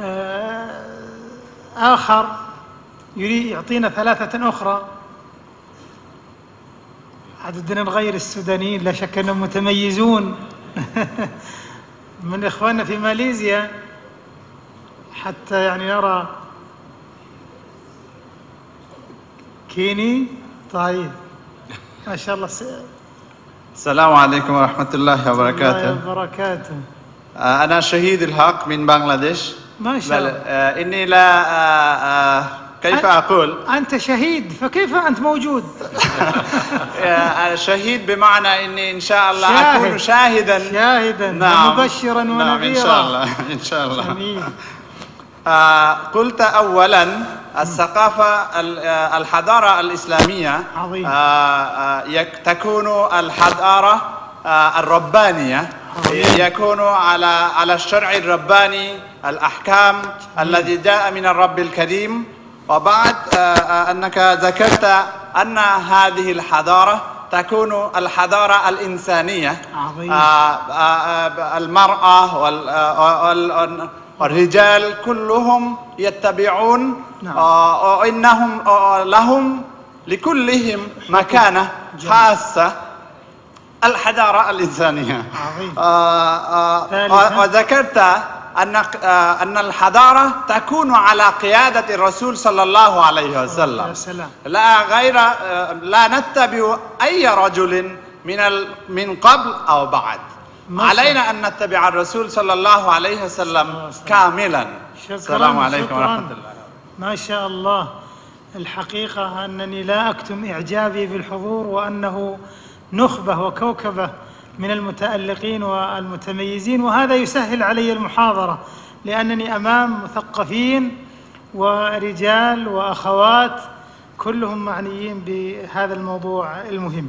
آه، آخر يريد يعطينا ثلاثة أخرى عددنا غير السودانيين لا شك أنهم متميزون من إخواننا في ماليزيا حتى يعني نرى كيني طيب ما شاء الله س... السلام عليكم ورحمة الله وبركاته الله وبركاته آه، أنا شهيد الحق من بنغلاديش ما شاء الله آه اني لا آه آه كيف اقول؟ انت شهيد فكيف انت موجود؟ آه، آه، شهيد بمعنى اني ان شاء الله شاهد. اكون شاهدا شاهدا نعم مبشرا ونذيرا نعم ان شاء الله ان شاء الله امين آه، قلت اولا الثقافة الحضارة الإسلامية عظيم. تكون الحضارة الربانية يكون على على الشرع الرباني الأحكام الذي جاء من الرب الكريم وبعد آه، آه، أنك ذكرت أن هذه الحضارة تكون الحضارة الإنسانية عظيم. آه، المرأة والرجال كلهم يتبعون نعم. إنهم لهم لكلهم مكانة خاصة الحضارة الإنسانية عظيم. آه آه وذكرت أن آه، أن الحضارة تكون على قيادة الرسول صلى الله عليه وسلم لا غير آه، لا نتبع أي رجل من من قبل أو بعد علينا أن نتبع الرسول صلى الله عليه وسلم كاملا السلام عليكم شكرا. ورحمة الله ما شاء الله الحقيقة أنني لا أكتم إعجابي بالحضور وأنه نخبة وكوكبة من المتألقين والمتميزين وهذا يسهل علي المحاضرة لأنني أمام مثقفين ورجال وأخوات كلهم معنيين بهذا الموضوع المهم